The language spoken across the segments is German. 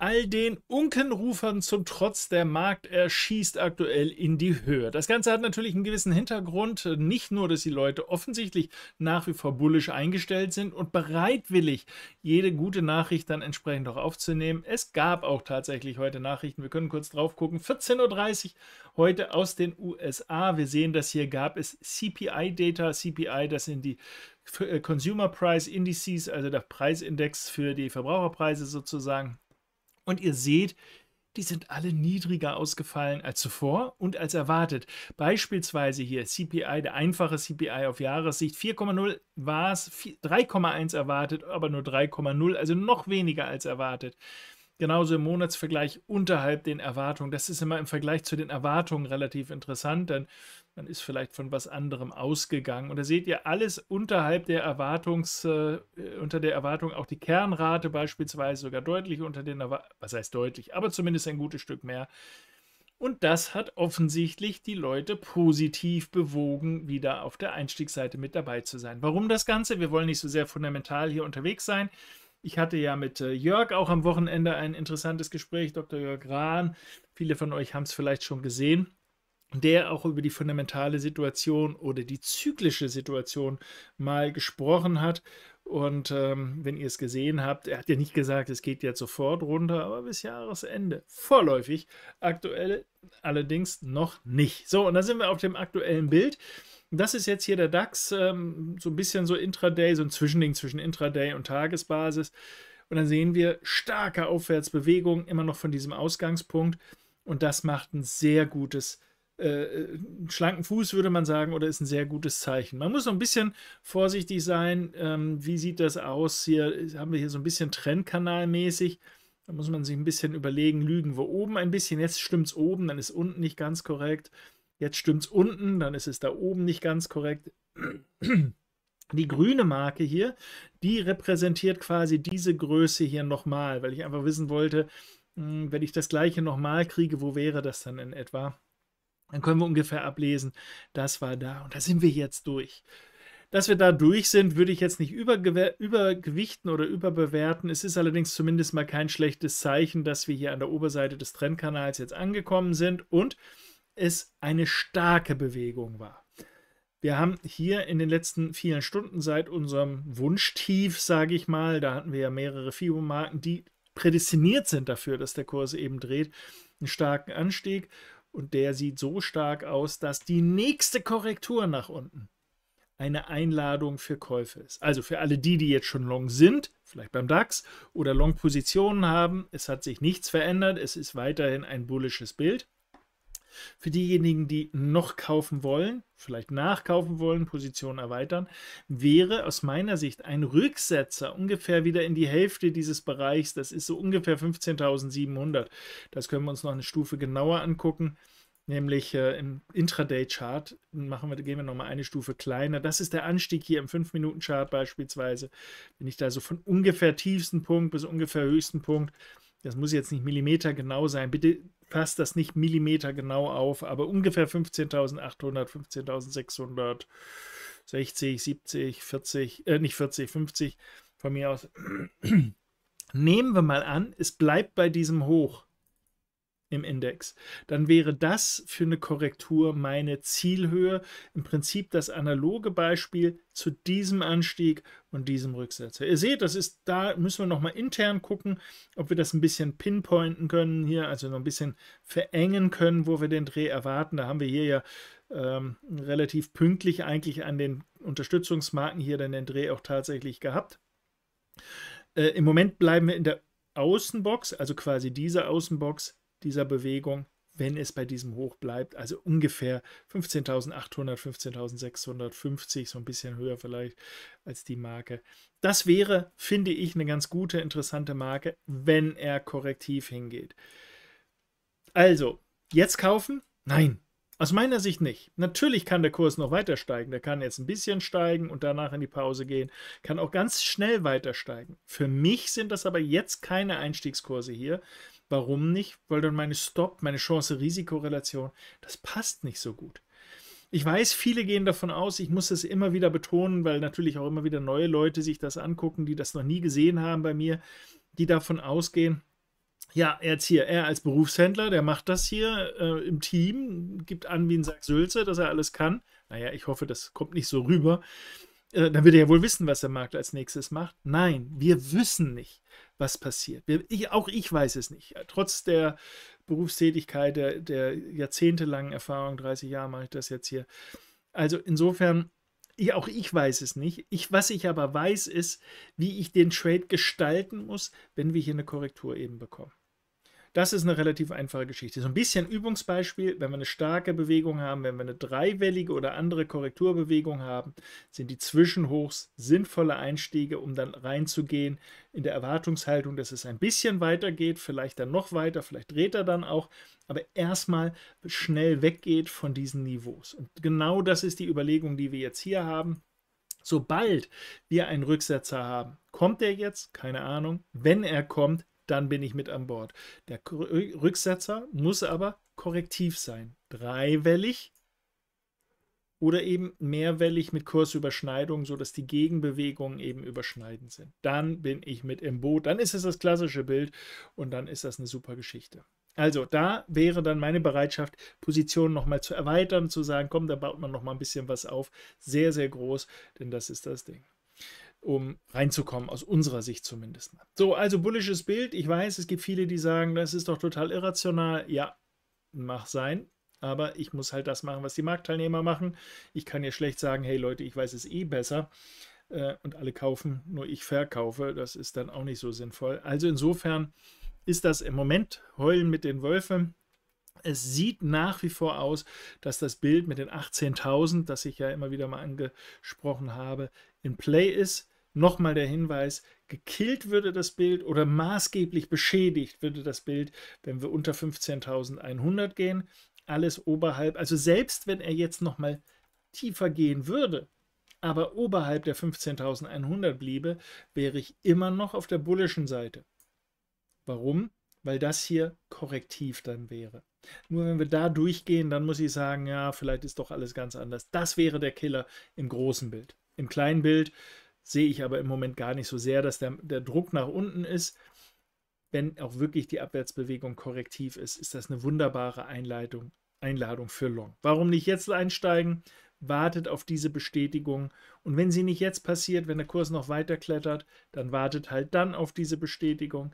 All den Unkenrufern zum Trotz, der Markt erschießt aktuell in die Höhe. Das Ganze hat natürlich einen gewissen Hintergrund. Nicht nur, dass die Leute offensichtlich nach wie vor bullisch eingestellt sind und bereitwillig jede gute Nachricht dann entsprechend auch aufzunehmen. Es gab auch tatsächlich heute Nachrichten. Wir können kurz drauf gucken. 14.30 Uhr heute aus den USA. Wir sehen dass hier gab es CPI-Data. CPI, das sind die äh, Consumer Price Indices, also der Preisindex für die Verbraucherpreise sozusagen. Und ihr seht, die sind alle niedriger ausgefallen als zuvor und als erwartet. Beispielsweise hier CPI, der einfache CPI auf Jahressicht 4,0 war es, 3,1 erwartet, aber nur 3,0, also noch weniger als erwartet. Genauso im Monatsvergleich unterhalb den Erwartungen. Das ist immer im Vergleich zu den Erwartungen relativ interessant, denn man ist vielleicht von was anderem ausgegangen. Und da seht ihr alles unterhalb der Erwartungs, äh, äh unter der Erwartung, auch die Kernrate beispielsweise sogar deutlich unter den Erwartungen, was heißt deutlich, aber zumindest ein gutes Stück mehr. Und das hat offensichtlich die Leute positiv bewogen, wieder auf der Einstiegsseite mit dabei zu sein. Warum das Ganze? Wir wollen nicht so sehr fundamental hier unterwegs sein. Ich hatte ja mit äh, Jörg auch am Wochenende ein interessantes Gespräch, Dr. Jörg Rahn. Viele von euch haben es vielleicht schon gesehen der auch über die fundamentale Situation oder die zyklische Situation mal gesprochen hat. Und ähm, wenn ihr es gesehen habt, er hat ja nicht gesagt, es geht jetzt sofort runter, aber bis Jahresende. Vorläufig. Aktuell allerdings noch nicht. So, und da sind wir auf dem aktuellen Bild. Das ist jetzt hier der DAX, ähm, so ein bisschen so Intraday, so ein Zwischending zwischen Intraday und Tagesbasis. Und dann sehen wir starke Aufwärtsbewegungen immer noch von diesem Ausgangspunkt. Und das macht ein sehr gutes äh, schlanken Fuß, würde man sagen, oder ist ein sehr gutes Zeichen. Man muss so ein bisschen vorsichtig sein. Ähm, wie sieht das aus? Hier haben wir hier so ein bisschen Trendkanalmäßig. Da muss man sich ein bisschen überlegen, lügen wir oben ein bisschen. Jetzt stimmt es oben, dann ist unten nicht ganz korrekt. Jetzt stimmt es unten, dann ist es da oben nicht ganz korrekt. Die grüne Marke hier, die repräsentiert quasi diese Größe hier nochmal, weil ich einfach wissen wollte, hm, wenn ich das gleiche nochmal kriege, wo wäre das dann in etwa? Dann können wir ungefähr ablesen, das war da und da sind wir jetzt durch. Dass wir da durch sind, würde ich jetzt nicht übergewichten oder überbewerten. Es ist allerdings zumindest mal kein schlechtes Zeichen, dass wir hier an der Oberseite des Trendkanals jetzt angekommen sind und es eine starke Bewegung war. Wir haben hier in den letzten vielen Stunden seit unserem Wunschtief, sage ich mal, da hatten wir ja mehrere FIBO-Marken, die prädestiniert sind dafür, dass der Kurs eben dreht, einen starken Anstieg. Und der sieht so stark aus, dass die nächste Korrektur nach unten eine Einladung für Käufe ist. Also für alle die, die jetzt schon long sind, vielleicht beim DAX oder long Positionen haben, es hat sich nichts verändert, es ist weiterhin ein bullisches Bild. Für diejenigen, die noch kaufen wollen, vielleicht nachkaufen wollen, Position erweitern, wäre aus meiner Sicht ein Rücksetzer ungefähr wieder in die Hälfte dieses Bereichs. Das ist so ungefähr 15.700. Das können wir uns noch eine Stufe genauer angucken. Nämlich äh, im Intraday-Chart machen wir, gehen wir nochmal eine Stufe kleiner. Das ist der Anstieg hier im 5-Minuten-Chart beispielsweise. Wenn ich da so von ungefähr tiefsten Punkt bis ungefähr höchsten Punkt das muss jetzt nicht millimetergenau sein, bitte passt das nicht millimetergenau auf, aber ungefähr 15.800, 15.600, 60, 70, 40, äh, nicht 40, 50 von mir aus. Nehmen wir mal an, es bleibt bei diesem Hoch im Index, dann wäre das für eine Korrektur meine Zielhöhe. Im Prinzip das analoge Beispiel zu diesem Anstieg und diesem Rücksetzer. Ihr seht, das ist, da müssen wir nochmal intern gucken, ob wir das ein bisschen pinpointen können hier, also noch ein bisschen verengen können, wo wir den Dreh erwarten. Da haben wir hier ja ähm, relativ pünktlich eigentlich an den Unterstützungsmarken hier dann den Dreh auch tatsächlich gehabt. Äh, Im Moment bleiben wir in der Außenbox, also quasi diese Außenbox dieser Bewegung, wenn es bei diesem Hoch bleibt. Also ungefähr 15.800, 15.650, so ein bisschen höher vielleicht als die Marke. Das wäre, finde ich, eine ganz gute, interessante Marke, wenn er korrektiv hingeht. Also, jetzt kaufen? Nein, aus meiner Sicht nicht. Natürlich kann der Kurs noch weiter steigen. Der kann jetzt ein bisschen steigen und danach in die Pause gehen. Kann auch ganz schnell weiter steigen. Für mich sind das aber jetzt keine Einstiegskurse hier. Warum nicht? Weil dann meine Stop, meine Chance-Risiko-Relation, das passt nicht so gut. Ich weiß, viele gehen davon aus, ich muss das immer wieder betonen, weil natürlich auch immer wieder neue Leute sich das angucken, die das noch nie gesehen haben bei mir, die davon ausgehen, ja, jetzt hier, er als Berufshändler, der macht das hier äh, im Team, gibt an wie ein Sack Sülze, dass er alles kann. Naja, ich hoffe, das kommt nicht so rüber. Äh, dann würde er ja wohl wissen, was der Markt als nächstes macht. Nein, wir wissen nicht, was passiert. Wir, ich, auch ich weiß es nicht. Trotz der Berufstätigkeit, der, der jahrzehntelangen Erfahrung, 30 Jahre mache ich das jetzt hier. Also insofern, ich, auch ich weiß es nicht. Ich, was ich aber weiß, ist, wie ich den Trade gestalten muss, wenn wir hier eine Korrektur eben bekommen. Das ist eine relativ einfache Geschichte. So ein bisschen Übungsbeispiel, wenn wir eine starke Bewegung haben, wenn wir eine dreiwellige oder andere Korrekturbewegung haben, sind die Zwischenhochs sinnvolle Einstiege, um dann reinzugehen in der Erwartungshaltung, dass es ein bisschen weiter geht, vielleicht dann noch weiter, vielleicht dreht er dann auch, aber erstmal schnell weggeht von diesen Niveaus. Und genau das ist die Überlegung, die wir jetzt hier haben. Sobald wir einen Rücksetzer haben, kommt er jetzt? Keine Ahnung. Wenn er kommt, dann bin ich mit an Bord. Der Rücksetzer muss aber korrektiv sein. Dreiwellig oder eben mehrwellig mit Kursüberschneidung, sodass die Gegenbewegungen eben überschneidend sind. Dann bin ich mit im Boot. Dann ist es das klassische Bild und dann ist das eine super Geschichte. Also da wäre dann meine Bereitschaft, Positionen nochmal zu erweitern, zu sagen, komm, da baut man nochmal ein bisschen was auf. Sehr, sehr groß, denn das ist das Ding um reinzukommen, aus unserer Sicht zumindest. So, also bullisches Bild. Ich weiß, es gibt viele, die sagen, das ist doch total irrational. Ja, mach sein. Aber ich muss halt das machen, was die Marktteilnehmer machen. Ich kann ja schlecht sagen, hey Leute, ich weiß es eh besser äh, und alle kaufen, nur ich verkaufe. Das ist dann auch nicht so sinnvoll. Also insofern ist das im Moment Heulen mit den Wölfen. Es sieht nach wie vor aus, dass das Bild mit den 18.000, das ich ja immer wieder mal angesprochen habe, in Play ist. Nochmal der Hinweis, gekillt würde das Bild oder maßgeblich beschädigt würde das Bild, wenn wir unter 15.100 gehen. Alles oberhalb, also selbst wenn er jetzt nochmal tiefer gehen würde, aber oberhalb der 15.100 bliebe, wäre ich immer noch auf der bullischen Seite. Warum? Weil das hier Korrektiv dann wäre. Nur wenn wir da durchgehen, dann muss ich sagen, ja, vielleicht ist doch alles ganz anders. Das wäre der Killer im großen Bild. Im kleinen Bild sehe ich aber im Moment gar nicht so sehr, dass der, der Druck nach unten ist. Wenn auch wirklich die Abwärtsbewegung korrektiv ist, ist das eine wunderbare Einleitung, Einladung für Long. Warum nicht jetzt einsteigen? Wartet auf diese Bestätigung. Und wenn sie nicht jetzt passiert, wenn der Kurs noch weiter klettert, dann wartet halt dann auf diese Bestätigung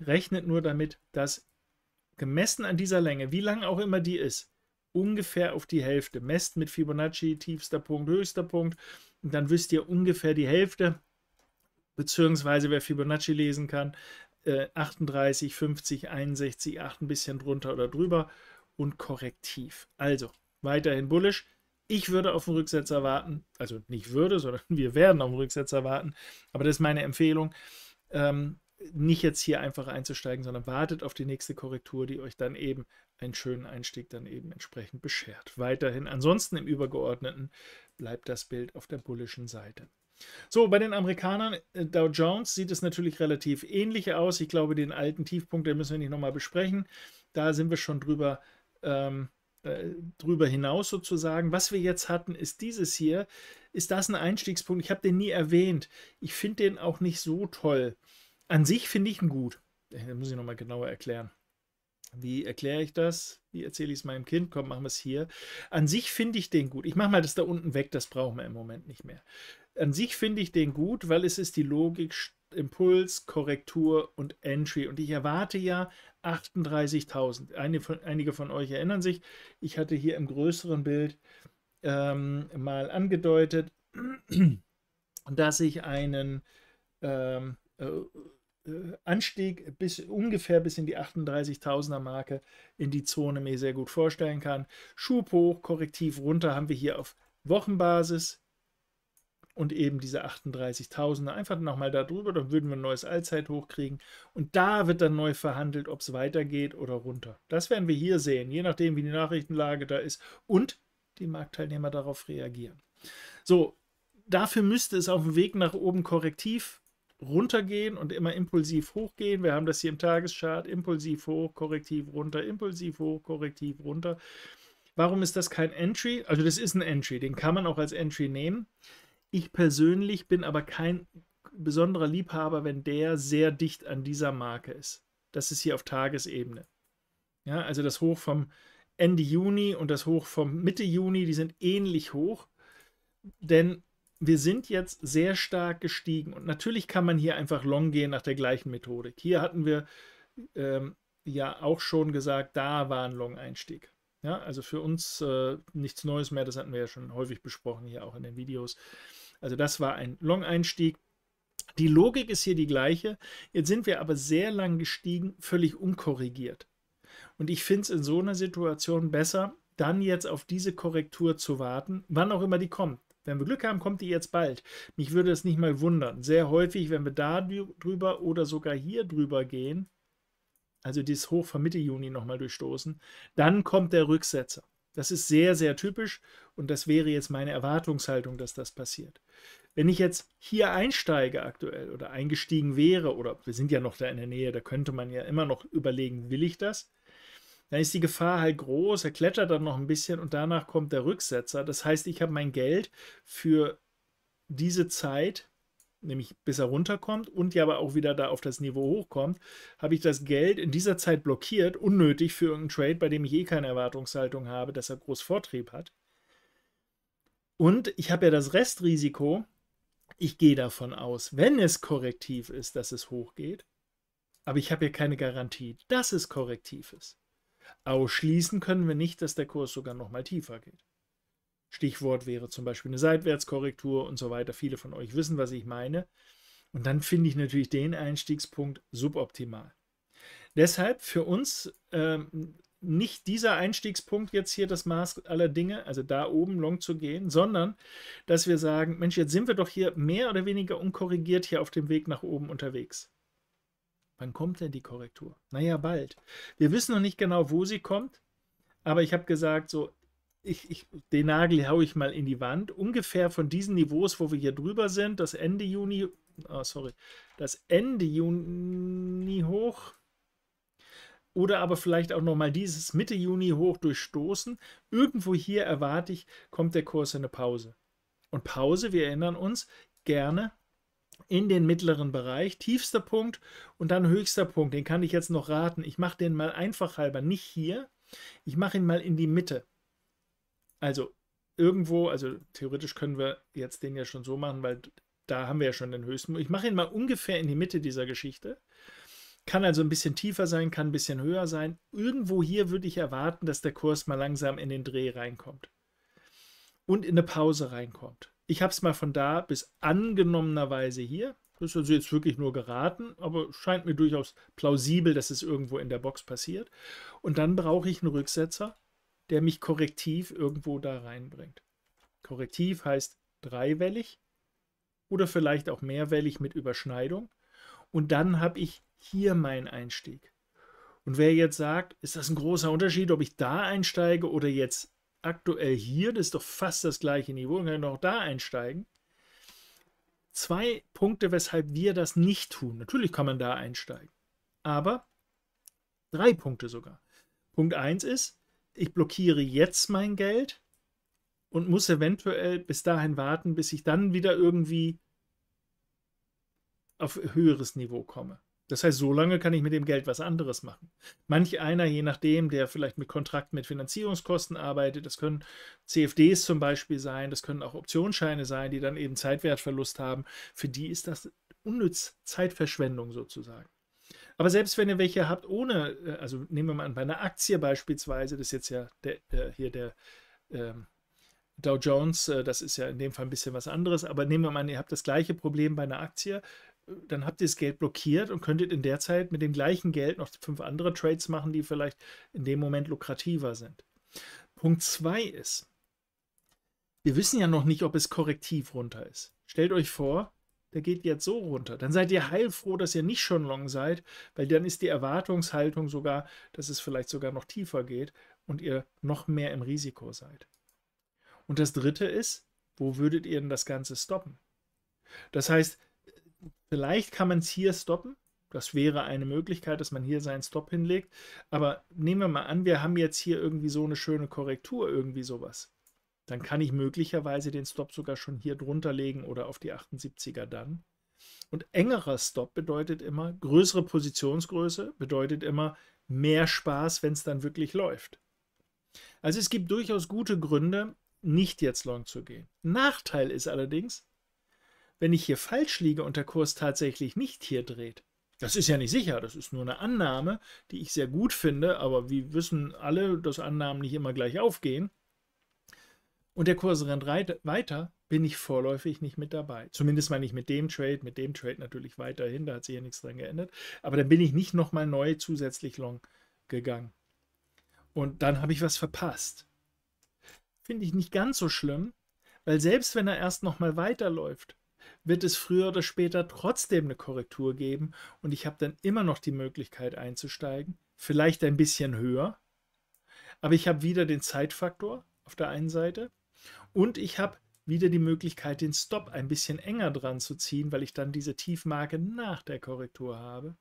rechnet nur damit, dass gemessen an dieser Länge, wie lang auch immer die ist, ungefähr auf die Hälfte. Messt mit Fibonacci, tiefster Punkt, höchster Punkt. Und dann wisst ihr ungefähr die Hälfte, beziehungsweise wer Fibonacci lesen kann, 38, 50, 61, 8 ein bisschen drunter oder drüber und korrektiv. Also weiterhin bullisch. Ich würde auf den Rücksetzer warten, also nicht würde, sondern wir werden auf den Rücksetzer warten, aber das ist meine Empfehlung. Ähm, nicht jetzt hier einfach einzusteigen, sondern wartet auf die nächste Korrektur, die euch dann eben einen schönen Einstieg dann eben entsprechend beschert. Weiterhin ansonsten im Übergeordneten bleibt das Bild auf der bullischen Seite. So, bei den Amerikanern, äh, Dow Jones sieht es natürlich relativ ähnlich aus. Ich glaube, den alten Tiefpunkt, den müssen wir nicht nochmal besprechen. Da sind wir schon drüber, ähm, äh, drüber hinaus sozusagen. Was wir jetzt hatten, ist dieses hier. Ist das ein Einstiegspunkt? Ich habe den nie erwähnt. Ich finde den auch nicht so toll an sich finde ich ihn gut. Äh, das muss ich nochmal genauer erklären. Wie erkläre ich das? Wie erzähle ich es meinem Kind? Komm, machen wir es hier. An sich finde ich den gut. Ich mache mal das da unten weg, das brauchen wir im Moment nicht mehr. An sich finde ich den gut, weil es ist die Logik, Impuls, Korrektur und Entry. Und ich erwarte ja 38.000. Einige, einige von euch erinnern sich, ich hatte hier im größeren Bild ähm, mal angedeutet, dass ich einen ähm, äh, äh, Anstieg bis ungefähr bis in die 38.000er Marke in die Zone mir sehr gut vorstellen kann. Schub hoch, Korrektiv runter haben wir hier auf Wochenbasis und eben diese 38.000er einfach nochmal darüber, dann würden wir ein neues Allzeithoch kriegen und da wird dann neu verhandelt, ob es weitergeht oder runter. Das werden wir hier sehen, je nachdem wie die Nachrichtenlage da ist und die Marktteilnehmer darauf reagieren. So, dafür müsste es auf dem Weg nach oben korrektiv runtergehen und immer impulsiv hochgehen. Wir haben das hier im Tageschart, impulsiv hoch, korrektiv runter, impulsiv hoch, korrektiv runter. Warum ist das kein Entry? Also das ist ein Entry, den kann man auch als Entry nehmen. Ich persönlich bin aber kein besonderer Liebhaber, wenn der sehr dicht an dieser Marke ist. Das ist hier auf Tagesebene. Ja, also das Hoch vom Ende Juni und das Hoch vom Mitte Juni, die sind ähnlich hoch, denn wir sind jetzt sehr stark gestiegen. Und natürlich kann man hier einfach long gehen nach der gleichen Methodik. Hier hatten wir ähm, ja auch schon gesagt, da war ein Long-Einstieg. Ja, also für uns äh, nichts Neues mehr, das hatten wir ja schon häufig besprochen hier auch in den Videos. Also das war ein Long-Einstieg. Die Logik ist hier die gleiche. Jetzt sind wir aber sehr lang gestiegen, völlig unkorrigiert. Und ich finde es in so einer Situation besser, dann jetzt auf diese Korrektur zu warten, wann auch immer die kommt. Wenn wir Glück haben, kommt die jetzt bald. Mich würde es nicht mal wundern. Sehr häufig, wenn wir da drüber oder sogar hier drüber gehen, also dieses Hoch von Mitte Juni nochmal durchstoßen, dann kommt der Rücksetzer. Das ist sehr, sehr typisch und das wäre jetzt meine Erwartungshaltung, dass das passiert. Wenn ich jetzt hier einsteige aktuell oder eingestiegen wäre oder wir sind ja noch da in der Nähe, da könnte man ja immer noch überlegen, will ich das? dann ist die Gefahr halt groß, er klettert dann noch ein bisschen und danach kommt der Rücksetzer. Das heißt, ich habe mein Geld für diese Zeit, nämlich bis er runterkommt und ja aber auch wieder da auf das Niveau hochkommt, habe ich das Geld in dieser Zeit blockiert, unnötig für irgendeinen Trade, bei dem ich eh keine Erwartungshaltung habe, dass er groß Vortrieb hat. Und ich habe ja das Restrisiko, ich gehe davon aus, wenn es korrektiv ist, dass es hochgeht, aber ich habe ja keine Garantie, dass es korrektiv ist. Ausschließen können wir nicht, dass der Kurs sogar nochmal tiefer geht. Stichwort wäre zum Beispiel eine Seitwärtskorrektur und so weiter. Viele von euch wissen, was ich meine. Und dann finde ich natürlich den Einstiegspunkt suboptimal. Deshalb für uns ähm, nicht dieser Einstiegspunkt jetzt hier das Maß aller Dinge, also da oben long zu gehen, sondern dass wir sagen, Mensch, jetzt sind wir doch hier mehr oder weniger unkorrigiert hier auf dem Weg nach oben unterwegs. Wann kommt denn die Korrektur? Naja, bald. Wir wissen noch nicht genau, wo sie kommt, aber ich habe gesagt, so, ich, ich, den Nagel haue ich mal in die Wand. Ungefähr von diesen Niveaus, wo wir hier drüber sind, das Ende Juni, oh, sorry, das Ende Juni hoch oder aber vielleicht auch nochmal dieses Mitte Juni hoch durchstoßen. Irgendwo hier erwarte ich, kommt der Kurs in eine Pause. Und Pause, wir erinnern uns, gerne in den mittleren Bereich, tiefster Punkt und dann höchster Punkt. Den kann ich jetzt noch raten. Ich mache den mal einfach halber nicht hier. Ich mache ihn mal in die Mitte. Also irgendwo, also theoretisch können wir jetzt den ja schon so machen, weil da haben wir ja schon den höchsten. Ich mache ihn mal ungefähr in die Mitte dieser Geschichte. Kann also ein bisschen tiefer sein, kann ein bisschen höher sein. Irgendwo hier würde ich erwarten, dass der Kurs mal langsam in den Dreh reinkommt. Und in eine Pause reinkommt ich habe es mal von da bis angenommenerweise hier. Das ist also jetzt wirklich nur geraten, aber scheint mir durchaus plausibel, dass es irgendwo in der Box passiert. Und dann brauche ich einen Rücksetzer, der mich korrektiv irgendwo da reinbringt. Korrektiv heißt dreiwellig oder vielleicht auch mehrwellig mit Überschneidung. Und dann habe ich hier meinen Einstieg. Und wer jetzt sagt, ist das ein großer Unterschied, ob ich da einsteige oder jetzt aktuell hier, das ist doch fast das gleiche Niveau, dann kann ich noch da einsteigen. Zwei Punkte, weshalb wir das nicht tun. Natürlich kann man da einsteigen, aber drei Punkte sogar. Punkt 1 ist, ich blockiere jetzt mein Geld und muss eventuell bis dahin warten, bis ich dann wieder irgendwie auf höheres Niveau komme. Das heißt, so lange kann ich mit dem Geld was anderes machen. Manch einer, je nachdem, der vielleicht mit Kontrakten mit Finanzierungskosten arbeitet, das können CFDs zum Beispiel sein, das können auch Optionsscheine sein, die dann eben Zeitwertverlust haben, für die ist das unnütz Zeitverschwendung sozusagen. Aber selbst wenn ihr welche habt ohne, äh, also nehmen wir mal an, bei einer Aktie beispielsweise, das ist jetzt ja der, äh, hier der ähm, Dow Jones, äh, das ist ja in dem Fall ein bisschen was anderes, aber nehmen wir mal an, ihr habt das gleiche Problem bei einer Aktie, dann habt ihr das Geld blockiert und könntet in der Zeit mit dem gleichen Geld noch fünf andere Trades machen, die vielleicht in dem Moment lukrativer sind. Punkt 2 ist, wir wissen ja noch nicht, ob es korrektiv runter ist. Stellt euch vor, der geht jetzt so runter. Dann seid ihr heilfroh, dass ihr nicht schon long seid, weil dann ist die Erwartungshaltung sogar, dass es vielleicht sogar noch tiefer geht und ihr noch mehr im Risiko seid. Und das dritte ist, wo würdet ihr denn das Ganze stoppen? Das heißt, Vielleicht kann man es hier stoppen. Das wäre eine Möglichkeit, dass man hier seinen Stop hinlegt. Aber nehmen wir mal an, wir haben jetzt hier irgendwie so eine schöne Korrektur, irgendwie sowas. Dann kann ich möglicherweise den Stop sogar schon hier drunter legen oder auf die 78er dann. Und engerer Stop bedeutet immer, größere Positionsgröße bedeutet immer mehr Spaß, wenn es dann wirklich läuft. Also es gibt durchaus gute Gründe, nicht jetzt long zu gehen. Nachteil ist allerdings, wenn ich hier falsch liege und der Kurs tatsächlich nicht hier dreht? Das ist ja nicht sicher, das ist nur eine Annahme, die ich sehr gut finde, aber wir wissen alle, dass Annahmen nicht immer gleich aufgehen. Und der Kurs rennt weiter, bin ich vorläufig nicht mit dabei. Zumindest mal nicht mit dem Trade, mit dem Trade natürlich weiterhin, da hat sich ja nichts dran geändert. Aber dann bin ich nicht nochmal neu zusätzlich long gegangen. Und dann habe ich was verpasst. Finde ich nicht ganz so schlimm, weil selbst wenn er erst nochmal weiterläuft, wird es früher oder später trotzdem eine Korrektur geben und ich habe dann immer noch die Möglichkeit einzusteigen, vielleicht ein bisschen höher, aber ich habe wieder den Zeitfaktor auf der einen Seite und ich habe wieder die Möglichkeit, den Stop ein bisschen enger dran zu ziehen, weil ich dann diese Tiefmarke nach der Korrektur habe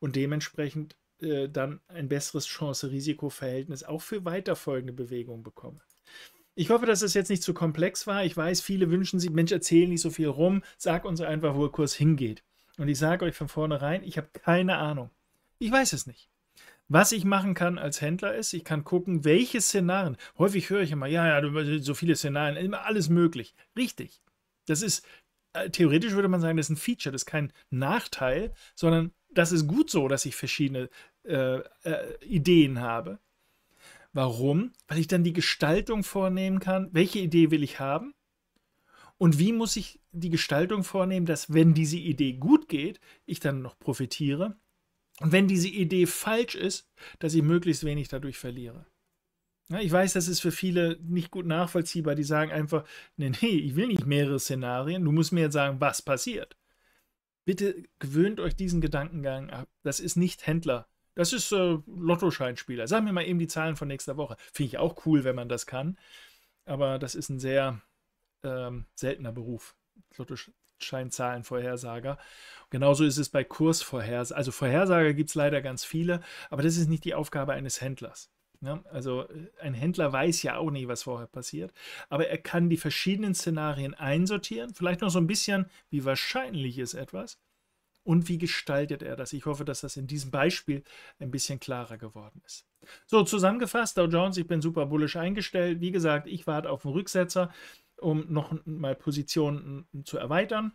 und dementsprechend äh, dann ein besseres Chance-Risiko-Verhältnis auch für weiterfolgende Bewegungen bekomme. Ich hoffe, dass es das jetzt nicht zu komplex war. Ich weiß, viele wünschen sich, Mensch, erzähl nicht so viel rum, sag uns einfach, wo der Kurs hingeht. Und ich sage euch von vornherein, ich habe keine Ahnung. Ich weiß es nicht. Was ich machen kann als Händler ist, ich kann gucken, welche Szenarien. Häufig höre ich immer, ja, ja, so viele Szenarien, immer alles möglich. Richtig. Das ist, äh, theoretisch würde man sagen, das ist ein Feature, das ist kein Nachteil, sondern das ist gut so, dass ich verschiedene äh, äh, Ideen habe. Warum? Weil ich dann die Gestaltung vornehmen kann. Welche Idee will ich haben? Und wie muss ich die Gestaltung vornehmen, dass wenn diese Idee gut geht, ich dann noch profitiere? Und wenn diese Idee falsch ist, dass ich möglichst wenig dadurch verliere. Ja, ich weiß, das ist für viele nicht gut nachvollziehbar. Die sagen einfach, nee, nee, ich will nicht mehrere Szenarien. Du musst mir jetzt sagen, was passiert. Bitte gewöhnt euch diesen Gedankengang ab. Das ist nicht Händler. Das ist äh, Lottoscheinspieler. Sagen wir mal eben die Zahlen von nächster Woche. Finde ich auch cool, wenn man das kann. Aber das ist ein sehr ähm, seltener Beruf. Lottoscheinzahlenvorhersager. Genauso ist es bei Kursvorhersager. Also Vorhersager gibt es leider ganz viele, aber das ist nicht die Aufgabe eines Händlers. Ja, ne? also äh, ein Händler weiß ja auch nicht, was vorher passiert, aber er kann die verschiedenen Szenarien einsortieren, vielleicht noch so ein bisschen, wie wahrscheinlich ist etwas und wie gestaltet er das? Ich hoffe, dass das in diesem Beispiel ein bisschen klarer geworden ist. So, zusammengefasst, Dow Jones, ich bin super bullisch eingestellt. Wie gesagt, ich warte auf den Rücksetzer, um noch mal Positionen zu erweitern.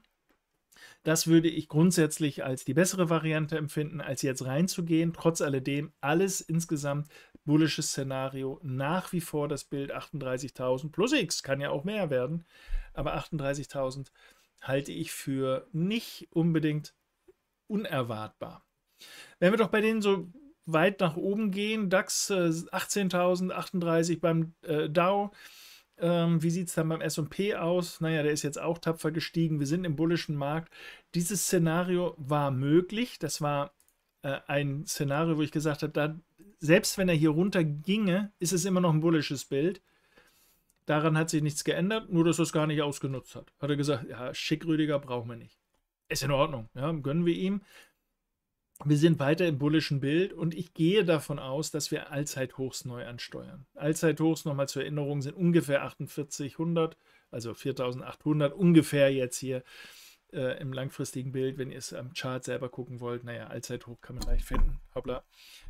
Das würde ich grundsätzlich als die bessere Variante empfinden, als jetzt reinzugehen. Trotz alledem, alles insgesamt bullisches Szenario, nach wie vor das Bild 38.000 plus X, kann ja auch mehr werden, aber 38.000 halte ich für nicht unbedingt unerwartbar. Wenn wir doch bei denen so weit nach oben gehen, DAX äh, 18.038 beim äh, Dow, ähm, wie sieht es dann beim SP aus? Naja, der ist jetzt auch tapfer gestiegen. Wir sind im bullischen Markt. Dieses Szenario war möglich. Das war äh, ein Szenario, wo ich gesagt habe, da, selbst wenn er hier runter ginge, ist es immer noch ein bullisches Bild. Daran hat sich nichts geändert, nur dass er es gar nicht ausgenutzt hat. Hat er gesagt, ja, schick Rüdiger brauchen wir nicht ist in Ordnung, ja, gönnen wir ihm. Wir sind weiter im bullischen Bild und ich gehe davon aus, dass wir Allzeithochs neu ansteuern. Allzeithochs, nochmal zur Erinnerung, sind ungefähr 4800, also 4800 ungefähr jetzt hier äh, im langfristigen Bild. Wenn ihr es am Chart selber gucken wollt, naja, Allzeithoch kann man leicht finden. Hoppla.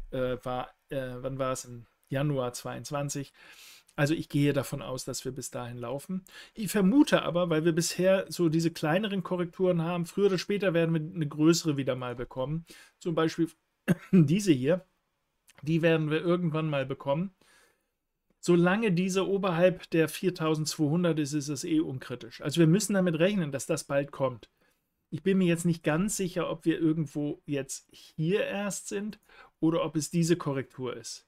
Äh, war, äh, wann war es? Im Januar 22. Also ich gehe davon aus, dass wir bis dahin laufen. Ich vermute aber, weil wir bisher so diese kleineren Korrekturen haben, früher oder später werden wir eine größere wieder mal bekommen. Zum Beispiel diese hier, die werden wir irgendwann mal bekommen. Solange diese oberhalb der 4200 ist, ist es eh unkritisch. Also wir müssen damit rechnen, dass das bald kommt. Ich bin mir jetzt nicht ganz sicher, ob wir irgendwo jetzt hier erst sind oder ob es diese Korrektur ist.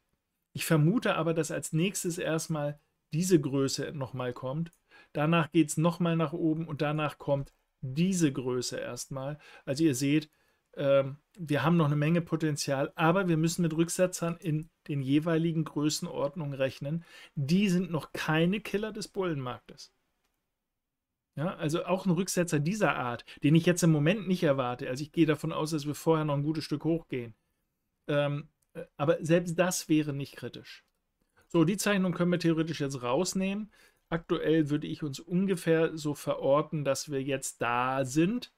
Ich vermute aber, dass als nächstes erstmal diese Größe nochmal kommt. Danach geht es nochmal nach oben und danach kommt diese Größe erstmal. Also ihr seht, ähm, wir haben noch eine Menge Potenzial, aber wir müssen mit Rücksetzern in den jeweiligen Größenordnungen rechnen. Die sind noch keine Killer des Bullenmarktes. Ja, also auch ein Rücksetzer dieser Art, den ich jetzt im Moment nicht erwarte. Also ich gehe davon aus, dass wir vorher noch ein gutes Stück hochgehen. Ähm, äh, aber selbst das wäre nicht kritisch. So, die Zeichnung können wir theoretisch jetzt rausnehmen. Aktuell würde ich uns ungefähr so verorten, dass wir jetzt da sind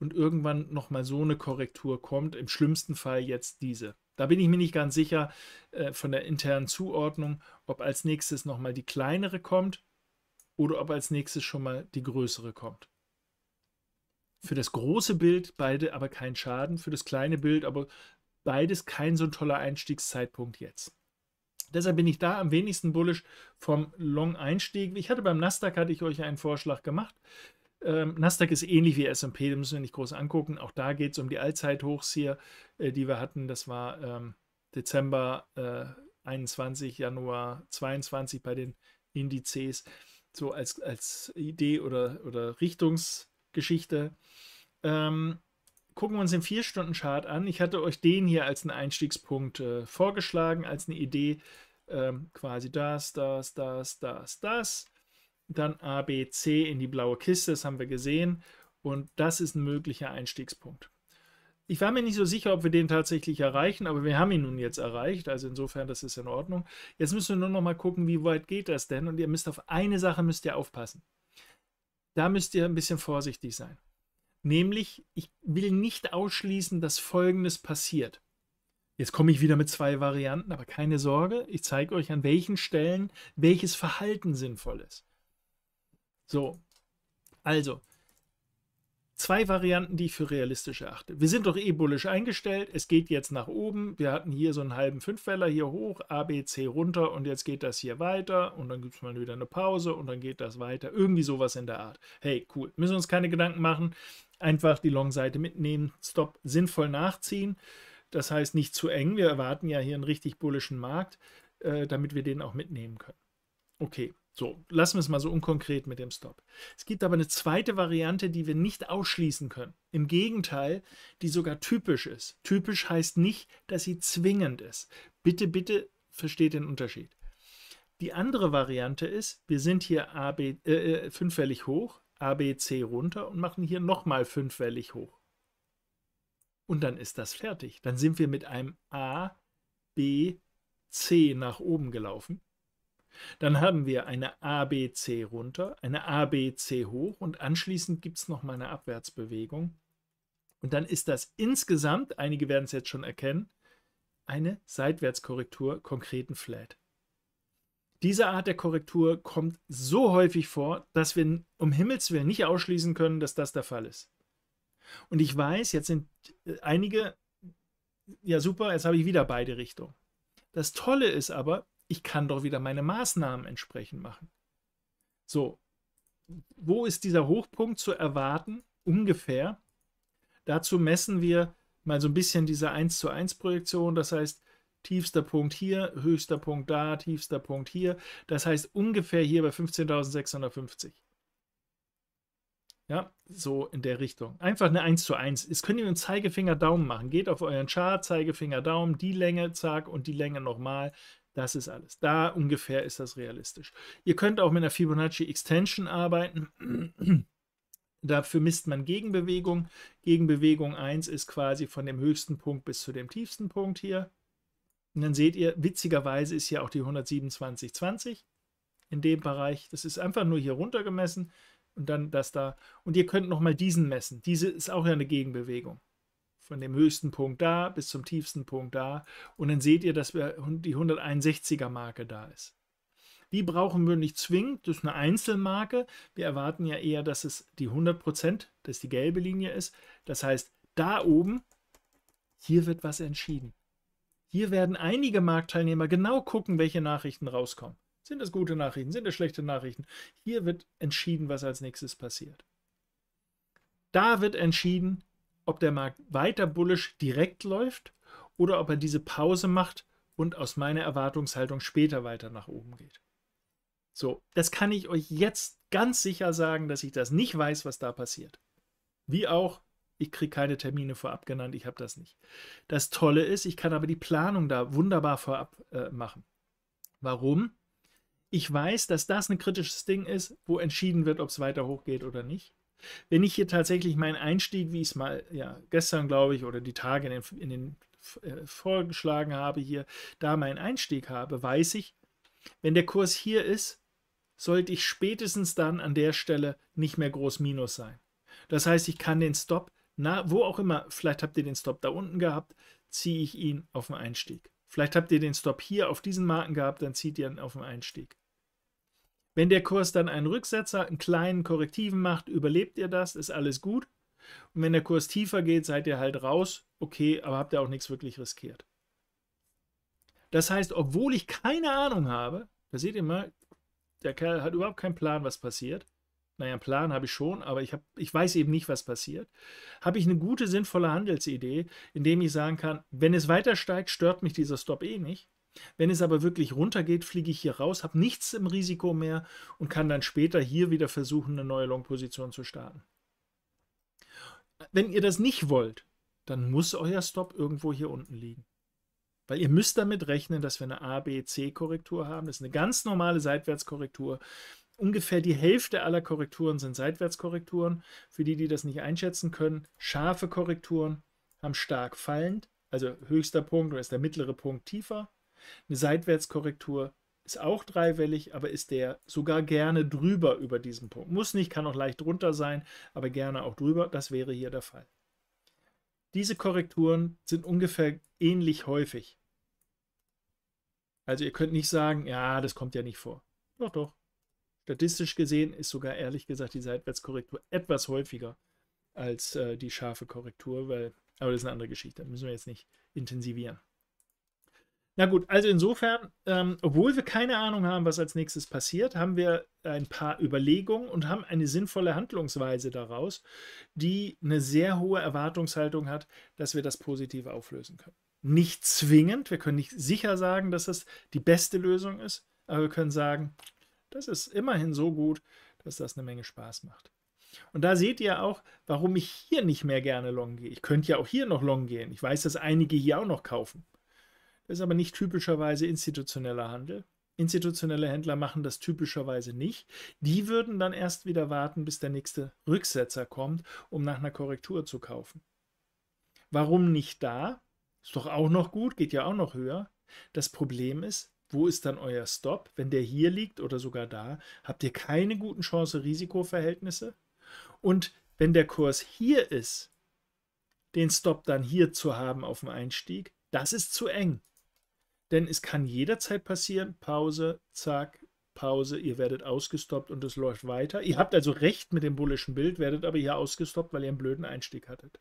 und irgendwann nochmal so eine Korrektur kommt. Im schlimmsten Fall jetzt diese. Da bin ich mir nicht ganz sicher äh, von der internen Zuordnung, ob als nächstes nochmal die kleinere kommt oder ob als nächstes schon mal die größere kommt. Für das große Bild beide aber kein Schaden, für das kleine Bild aber beides kein so toller Einstiegszeitpunkt jetzt. Deshalb bin ich da am wenigsten bullisch vom Long-Einstieg. Ich hatte beim Nasdaq, hatte ich euch einen Vorschlag gemacht. Ähm, Nasdaq ist ähnlich wie S&P, da müssen wir nicht groß angucken. Auch da geht es um die Allzeithochs hier, äh, die wir hatten. Das war ähm, Dezember äh, 21, Januar 22 bei den Indizes. So als, als Idee oder, oder Richtungsgeschichte. Ähm, gucken wir uns den 4-Stunden-Chart an. Ich hatte euch den hier als einen Einstiegspunkt äh, vorgeschlagen, als eine Idee. Ähm, quasi das, das, das, das, das. Dann A, B, C in die blaue Kiste, das haben wir gesehen. Und das ist ein möglicher Einstiegspunkt. Ich war mir nicht so sicher, ob wir den tatsächlich erreichen, aber wir haben ihn nun jetzt erreicht. Also insofern, das ist in Ordnung. Jetzt müssen wir nur noch mal gucken, wie weit geht das denn? Und ihr müsst auf eine Sache müsst ihr aufpassen. Da müsst ihr ein bisschen vorsichtig sein. Nämlich, ich will nicht ausschließen, dass Folgendes passiert. Jetzt komme ich wieder mit zwei Varianten, aber keine Sorge, ich zeige euch, an welchen Stellen welches Verhalten sinnvoll ist. So, also, zwei Varianten, die ich für realistisch erachte. Wir sind doch eh bullisch eingestellt. Es geht jetzt nach oben. Wir hatten hier so einen halben Fünfweller hier hoch, A, B, C runter und jetzt geht das hier weiter und dann gibt es mal wieder eine Pause und dann geht das weiter. Irgendwie sowas in der Art. Hey, cool. Müssen uns keine Gedanken machen. Einfach die Long-Seite mitnehmen, Stop sinnvoll nachziehen. Das heißt nicht zu eng. Wir erwarten ja hier einen richtig bullischen Markt, äh, damit wir den auch mitnehmen können. Okay, so, lassen wir es mal so unkonkret mit dem Stop. Es gibt aber eine zweite Variante, die wir nicht ausschließen können. Im Gegenteil, die sogar typisch ist. Typisch heißt nicht, dass sie zwingend ist. Bitte, bitte versteht den Unterschied. Die andere Variante ist, wir sind hier AB, äh, äh, fünffällig hoch, ABC runter und machen hier nochmal fünfwellig hoch. Und dann ist das fertig. Dann sind wir mit einem A, B, C nach oben gelaufen. Dann haben wir eine ABC runter, eine ABC hoch und anschließend gibt es nochmal eine Abwärtsbewegung. Und dann ist das insgesamt, einige werden es jetzt schon erkennen, eine Seitwärtskorrektur, konkreten Flat. Diese Art der Korrektur kommt so häufig vor, dass wir um Himmels Willen nicht ausschließen können, dass das der Fall ist. Und ich weiß, jetzt sind äh, einige, ja super, jetzt habe ich wieder beide Richtungen. Das Tolle ist aber, ich kann doch wieder meine Maßnahmen entsprechend machen. So, wo ist dieser Hochpunkt zu erwarten? Ungefähr. Dazu messen wir mal so ein bisschen diese 1 zu 1 Projektion, das heißt tiefster Punkt hier, höchster Punkt da, tiefster Punkt hier, das heißt ungefähr hier bei 15.650. Ja, so in der Richtung. Einfach eine 1 zu 1. Jetzt könnt ihr mit dem Zeigefinger Daumen machen. Geht auf euren Chart, Zeigefinger Daumen, die Länge, zack, und die Länge nochmal. Das ist alles. Da ungefähr ist das realistisch. Ihr könnt auch mit einer Fibonacci Extension arbeiten. Dafür misst man Gegenbewegung. Gegenbewegung 1 ist quasi von dem höchsten Punkt bis zu dem tiefsten Punkt hier. Und dann seht ihr, witzigerweise ist hier auch die 127,20 in dem Bereich. Das ist einfach nur hier runter gemessen und dann das da. Und ihr könnt nochmal diesen messen. Diese ist auch ja eine Gegenbewegung von dem höchsten Punkt da bis zum tiefsten Punkt da. Und dann seht ihr, dass die 161er Marke da ist. Die brauchen wir nicht zwingend das ist eine Einzelmarke. Wir erwarten ja eher, dass es die 100%, Prozent, dass die gelbe Linie ist. Das heißt, da oben, hier wird was entschieden. Hier werden einige Marktteilnehmer genau gucken, welche Nachrichten rauskommen. Sind das gute Nachrichten? Sind das schlechte Nachrichten? Hier wird entschieden, was als nächstes passiert. Da wird entschieden, ob der Markt weiter bullisch direkt läuft oder ob er diese Pause macht und aus meiner Erwartungshaltung später weiter nach oben geht. So, das kann ich euch jetzt ganz sicher sagen, dass ich das nicht weiß, was da passiert. Wie auch, ich kriege keine Termine vorab genannt, ich habe das nicht. Das Tolle ist, ich kann aber die Planung da wunderbar vorab äh, machen. Warum? Ich weiß, dass das ein kritisches Ding ist, wo entschieden wird, ob es weiter hochgeht oder nicht wenn ich hier tatsächlich meinen Einstieg, wie ich es mal ja, gestern, glaube ich, oder die Tage in den, in den äh, vorgeschlagen habe, hier da meinen Einstieg habe, weiß ich, wenn der Kurs hier ist, sollte ich spätestens dann an der Stelle nicht mehr groß Minus sein. Das heißt, ich kann den Stop, na, wo auch immer, vielleicht habt ihr den Stop da unten gehabt, ziehe ich ihn auf den Einstieg. Vielleicht habt ihr den Stop hier auf diesen Marken gehabt, dann zieht ihr ihn auf den Einstieg. Wenn der Kurs dann einen Rücksetzer, einen kleinen Korrektiven macht, überlebt ihr das, ist alles gut. Und wenn der Kurs tiefer geht, seid ihr halt raus, okay, aber habt ihr auch nichts wirklich riskiert. Das heißt, obwohl ich keine Ahnung habe, da seht ihr mal, der Kerl hat überhaupt keinen Plan, was passiert. Naja, einen Plan habe ich schon, aber ich, hab, ich weiß eben nicht, was passiert. Habe ich eine gute, sinnvolle Handelsidee, indem ich sagen kann, wenn es weiter steigt, stört mich dieser Stop eh nicht. Wenn es aber wirklich runtergeht, fliege ich hier raus, habe nichts im Risiko mehr und kann dann später hier wieder versuchen, eine neue Long-Position zu starten. Wenn ihr das nicht wollt, dann muss euer Stop irgendwo hier unten liegen. Weil ihr müsst damit rechnen, dass wir eine abc korrektur haben. Das ist eine ganz normale Seitwärtskorrektur. Ungefähr die Hälfte aller Korrekturen sind Seitwärtskorrekturen. Für die, die das nicht einschätzen können, scharfe Korrekturen haben stark fallend. Also höchster Punkt oder ist der mittlere Punkt tiefer eine Seitwärtskorrektur ist auch dreiwellig, aber ist der sogar gerne drüber über diesen Punkt. Muss nicht, kann auch leicht drunter sein, aber gerne auch drüber. Das wäre hier der Fall. Diese Korrekturen sind ungefähr ähnlich häufig. Also ihr könnt nicht sagen, ja, das kommt ja nicht vor. Doch, doch. Statistisch gesehen ist sogar ehrlich gesagt die Seitwärtskorrektur etwas häufiger als äh, die scharfe Korrektur, weil, aber das ist eine andere Geschichte, müssen wir jetzt nicht intensivieren. Na gut, also insofern, ähm, obwohl wir keine Ahnung haben, was als nächstes passiert, haben wir ein paar Überlegungen und haben eine sinnvolle Handlungsweise daraus, die eine sehr hohe Erwartungshaltung hat, dass wir das positiv auflösen können. Nicht zwingend, wir können nicht sicher sagen, dass das die beste Lösung ist, aber wir können sagen, das ist immerhin so gut, dass das eine Menge Spaß macht. Und da seht ihr auch, warum ich hier nicht mehr gerne long gehe. Ich könnte ja auch hier noch long gehen. Ich weiß, dass einige hier auch noch kaufen. Das ist aber nicht typischerweise institutioneller Handel. Institutionelle Händler machen das typischerweise nicht. Die würden dann erst wieder warten, bis der nächste Rücksetzer kommt, um nach einer Korrektur zu kaufen. Warum nicht da? Ist doch auch noch gut, geht ja auch noch höher. Das Problem ist, wo ist dann euer Stop? Wenn der hier liegt oder sogar da, habt ihr keine guten Chance-Risikoverhältnisse. Und wenn der Kurs hier ist, den Stop dann hier zu haben auf dem Einstieg, das ist zu eng. Denn es kann jederzeit passieren, Pause, zack, Pause, ihr werdet ausgestoppt und es läuft weiter. Ihr habt also recht mit dem bullischen Bild, werdet aber hier ausgestoppt, weil ihr einen blöden Einstieg hattet.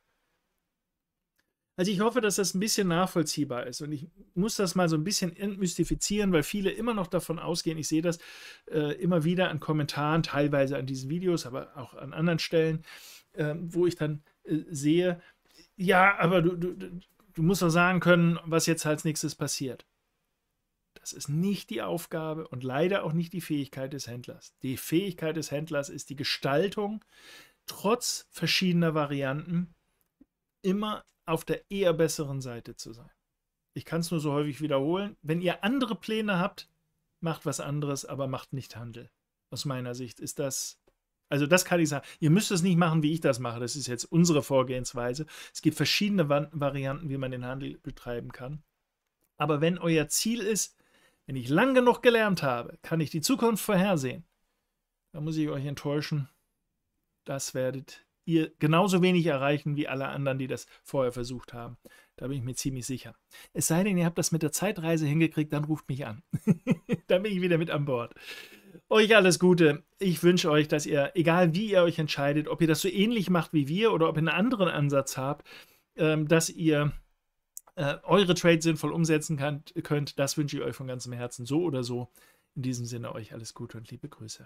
Also ich hoffe, dass das ein bisschen nachvollziehbar ist und ich muss das mal so ein bisschen entmystifizieren, weil viele immer noch davon ausgehen, ich sehe das äh, immer wieder an Kommentaren, teilweise an diesen Videos, aber auch an anderen Stellen, äh, wo ich dann äh, sehe, ja, aber du, du, du musst doch sagen können, was jetzt als nächstes passiert. Das ist nicht die Aufgabe und leider auch nicht die Fähigkeit des Händlers. Die Fähigkeit des Händlers ist die Gestaltung, trotz verschiedener Varianten, immer auf der eher besseren Seite zu sein. Ich kann es nur so häufig wiederholen. Wenn ihr andere Pläne habt, macht was anderes, aber macht nicht Handel. Aus meiner Sicht ist das also das kann ich sagen. Ihr müsst es nicht machen, wie ich das mache. Das ist jetzt unsere Vorgehensweise. Es gibt verschiedene Varianten, wie man den Handel betreiben kann. Aber wenn euer Ziel ist, wenn ich lang genug gelernt habe, kann ich die Zukunft vorhersehen. Da muss ich euch enttäuschen. Das werdet ihr genauso wenig erreichen wie alle anderen, die das vorher versucht haben. Da bin ich mir ziemlich sicher. Es sei denn, ihr habt das mit der Zeitreise hingekriegt, dann ruft mich an. dann bin ich wieder mit an Bord. Euch alles Gute. Ich wünsche euch, dass ihr, egal wie ihr euch entscheidet, ob ihr das so ähnlich macht wie wir oder ob ihr einen anderen Ansatz habt, ähm, dass ihr äh, eure Trade sinnvoll umsetzen kann, könnt, das wünsche ich euch von ganzem Herzen so oder so. In diesem Sinne euch alles Gute und liebe Grüße.